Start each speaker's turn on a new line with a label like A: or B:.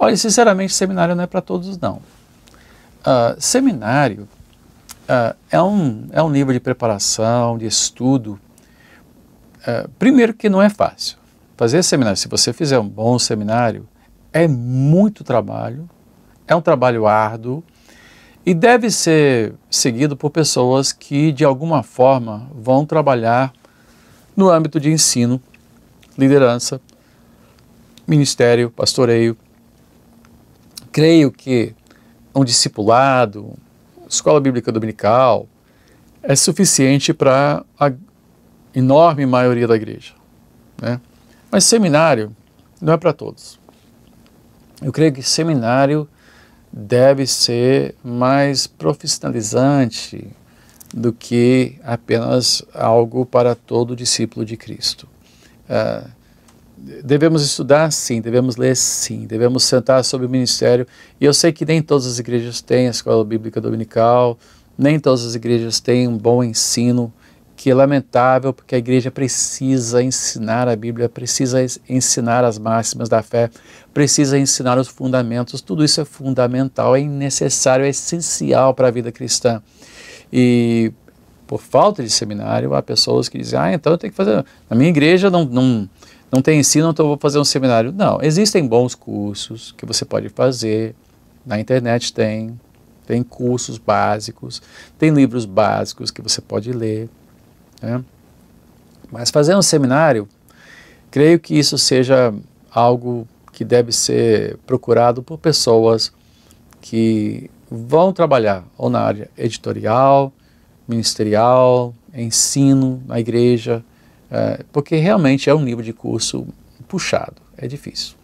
A: Olha, sinceramente, seminário não é para todos, não. Uh, seminário uh, é, um, é um nível de preparação, de estudo. Uh, primeiro, que não é fácil. Fazer seminário, se você fizer um bom seminário, é muito trabalho, é um trabalho árduo e deve ser seguido por pessoas que, de alguma forma, vão trabalhar no âmbito de ensino, liderança, ministério, pastoreio Creio que um discipulado, escola bíblica dominical, é suficiente para a enorme maioria da igreja. Né? Mas seminário não é para todos. Eu creio que seminário deve ser mais profissionalizante do que apenas algo para todo discípulo de Cristo. Uh, devemos estudar sim, devemos ler sim, devemos sentar sobre o ministério. E eu sei que nem todas as igrejas têm a escola bíblica dominical, nem todas as igrejas têm um bom ensino, que é lamentável, porque a igreja precisa ensinar a Bíblia, precisa ensinar as máximas da fé, precisa ensinar os fundamentos. Tudo isso é fundamental, é necessário, é essencial para a vida cristã. E por falta de seminário, há pessoas que dizem: ah, então eu tenho que fazer. Na minha igreja não, não não tem ensino, então vou fazer um seminário. Não, existem bons cursos que você pode fazer, na internet tem, tem cursos básicos, tem livros básicos que você pode ler. Né? Mas fazer um seminário, creio que isso seja algo que deve ser procurado por pessoas que vão trabalhar ou na área editorial, ministerial, ensino, na igreja, é, porque realmente é um nível de curso puxado, é difícil.